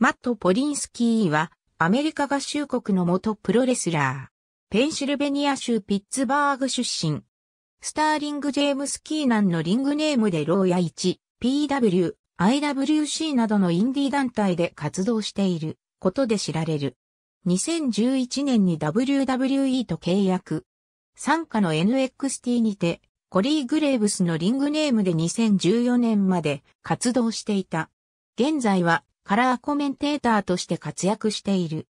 マット・ポリンスキーは、アメリカ合衆国の元プロレスラー。ペンシルベニア州ピッツバーグ出身。スターリング・ジェームス・キーナンのリングネームでローヤ1、PW、IWC などのインディー団体で活動していることで知られる。2011年に WWE と契約。参加の NXT にて、コリー・グレーブスのリングネームで2014年まで活動していた。現在はカラーコメンテーターとして活躍している。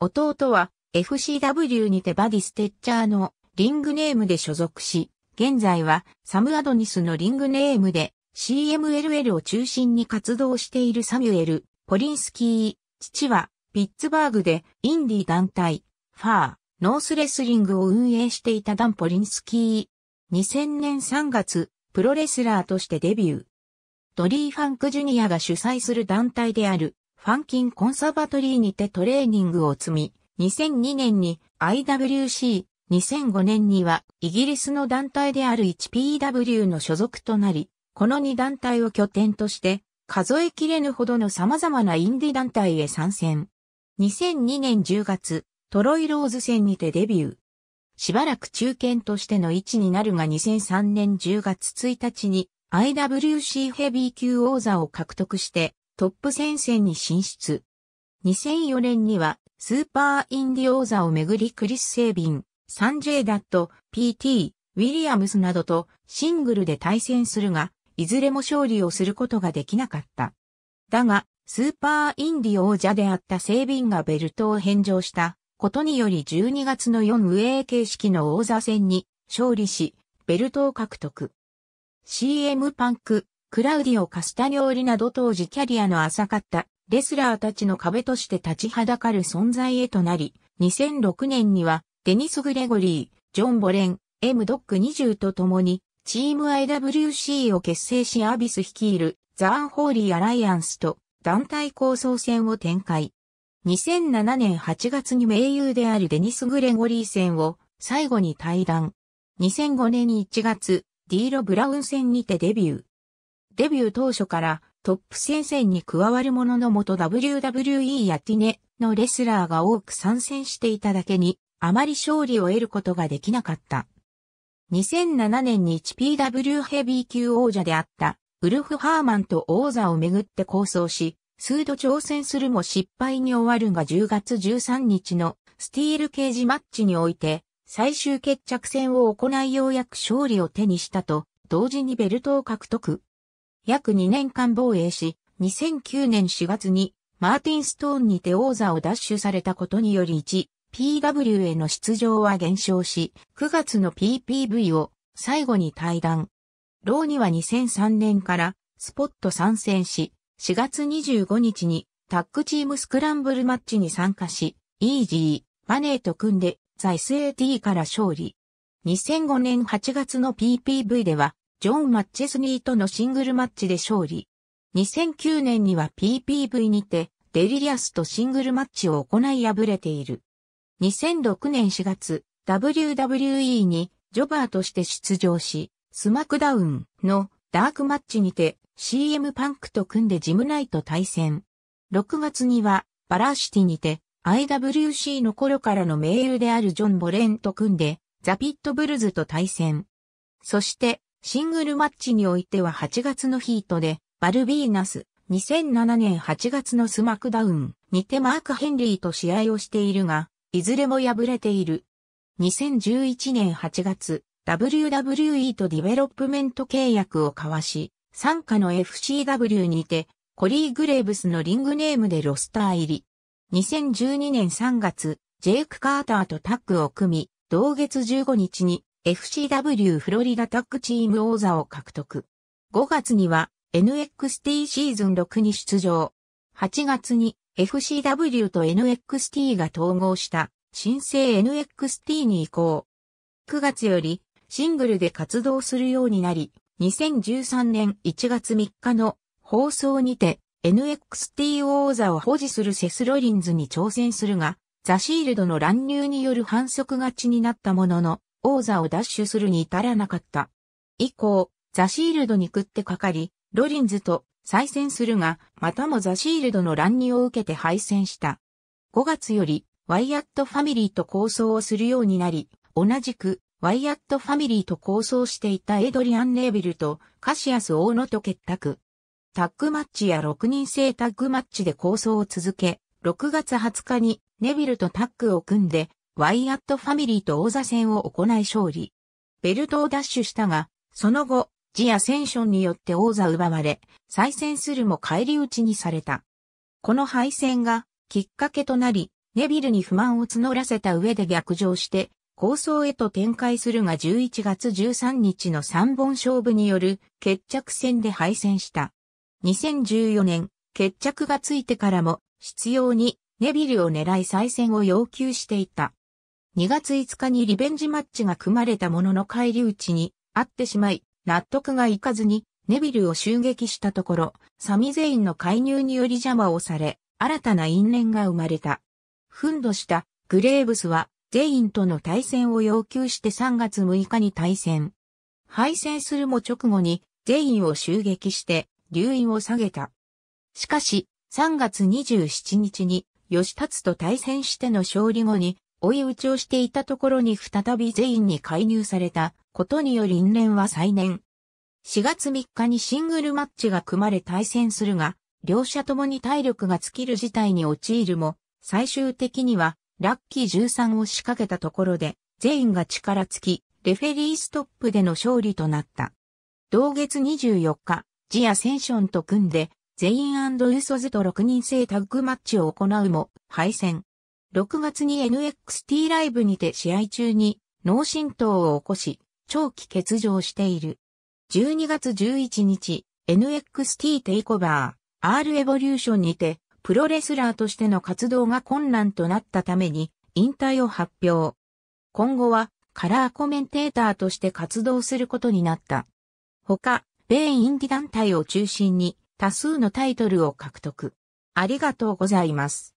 弟は FCW にてバディ・ステッチャーのリングネームで所属し、現在はサム・アドニスのリングネームで CMLL を中心に活動しているサミュエル・ポリンスキー。父はピッツバーグでインディ団体、ファー、ノースレスリングを運営していたダン・ポリンスキー。2000年3月、プロレスラーとしてデビュー。ドリー・ファンク・ジュニアが主催する団体である、ファンキン・コンサバトリーにてトレーニングを積み、2002年に IWC、2005年にはイギリスの団体である 1PW の所属となり、この2団体を拠点として、数え切れぬほどの様々なインディ団体へ参戦。2002年10月、トロイローズ戦にてデビュー。しばらく中堅としての位置になるが2003年10月1日に IWC ヘビー級王座を獲得してトップ戦線に進出。2004年にはスーパーインディ王座をめぐりクリス・セービン、サンジェイダット、PT、ウィリアムスなどとシングルで対戦するが、いずれも勝利をすることができなかった。だが、スーパーインディ王者であったセービンがベルトを返上したことにより12月の4ウェイ形式の王座戦に勝利し、ベルトを獲得。CM パンク、クラウディオ・カスタニオーリなど当時キャリアの浅かったレスラーたちの壁として立ちはだかる存在へとなり、2006年にはデニス・グレゴリー、ジョン・ボレン、M・ ドック20と共にチーム IWC を結成しアビス率いるザ・アンホーリー・アライアンスと団体構想戦を展開。2007年8月に盟友であるデニス・グレゴリー戦を最後に対談。2005年1月、ディーロ・ブラウン戦にてデビュー。デビュー当初からトップ戦線に加わるものの元 WWE やティネのレスラーが多く参戦していただけに、あまり勝利を得ることができなかった。2007年に 1PW ヘビー級王者であったウルフ・ハーマンと王座をめぐって構想し、数度挑戦するも失敗に終わるが10月13日のスティールケージマッチにおいて、最終決着戦を行いようやく勝利を手にしたと、同時にベルトを獲得。約2年間防衛し、2009年4月にマーティン・ストーンにて王座を奪取されたことにより 1PW への出場は減少し、9月の PPV を最後に退団。ローには2003年からスポット参戦し、4月25日にタッグチームスクランブルマッチに参加し、イージー、バネーと組んでザ SAT から勝利。2005年8月の PPV では、ジョン・マッチェスニーとのシングルマッチで勝利。2009年には PPV にて、デリリアスとシングルマッチを行い敗れている。2006年4月、WWE にジョバーとして出場し、スマクダウンのダークマッチにて CM パンクと組んでジムナイト対戦。6月にはバラーシティにて IWC の頃からの盟友であるジョン・ボレンと組んで、ザ・ピット・ブルズと対戦。そして、シングルマッチにおいては8月のヒートで、バルビーナス、2007年8月のスマクダウンにてマーク・ヘンリーと試合をしているが、いずれも敗れている。2011年8月、WWE とディベロップメント契約を交わし、参加の FCW にて、コリー・グレーブスのリングネームでロスター入り。2012年3月、ジェイク・カーターとタッグを組み、同月15日に FCW フロリダタッグチーム王座を獲得。5月には NXT シーズン6に出場。8月に FCW と NXT が統合した新生 NXT に移行。9月よりシングルで活動するようになり、2013年1月3日の放送にて NXT 王座を保持するセス・ロリンズに挑戦するが、ザ・シールドの乱入による反則勝ちになったものの、王座を奪取するに至らなかった。以降、ザ・シールドに食ってかかり、ロリンズと再戦するが、またもザ・シールドの乱入を受けて敗戦した。5月より、ワイアットファミリーと交渉をするようになり、同じく、ワイアットファミリーと交渉していたエドリアン・ネービルとカシアス・オーノと結託。タッグマッチや6人制タッグマッチで構想を続け、6月20日にネビルとタッグを組んで、ワイアットファミリーと王座戦を行い勝利。ベルトを奪取したが、その後、ジアセンションによって王座奪われ、再戦するも返り討ちにされた。この敗戦がきっかけとなり、ネビルに不満を募らせた上で逆上して、構想へと展開するが11月13日の3本勝負による決着戦で敗戦した。2014年、決着がついてからも、執拗にネビルを狙い再戦を要求していた。2月5日にリベンジマッチが組まれたものの帰り討ちに会ってしまい、納得がいかずにネビルを襲撃したところ、サミゼインの介入により邪魔をされ、新たな因縁が生まれた。ふんどしたグレーブスは、ゼインとの対戦を要求して3月6日に対戦。敗戦するも直後に、ゼインを襲撃して、留飲を下げた。しかし、3月27日に、吉達と対戦しての勝利後に、追い打ちをしていたところに再び全員に介入されたことにより因縁は再燃。4月3日にシングルマッチが組まれ対戦するが、両者ともに体力が尽きる事態に陥るも、最終的には、ラッキー13を仕掛けたところで、全員が力尽き、レフェリーストップでの勝利となった。同月24日、ジア・センションと組んで、ゼインユソズと6人制タッグマッチを行うも、敗戦。6月に NXT ライブにて試合中に脳震盪を起こし、長期欠場している。12月11日、NXT テイコバー、R エボリューションにて、プロレスラーとしての活動が困難となったために、引退を発表。今後は、カラーコメンテーターとして活動することになった。他、米インディ団体を中心に多数のタイトルを獲得。ありがとうございます。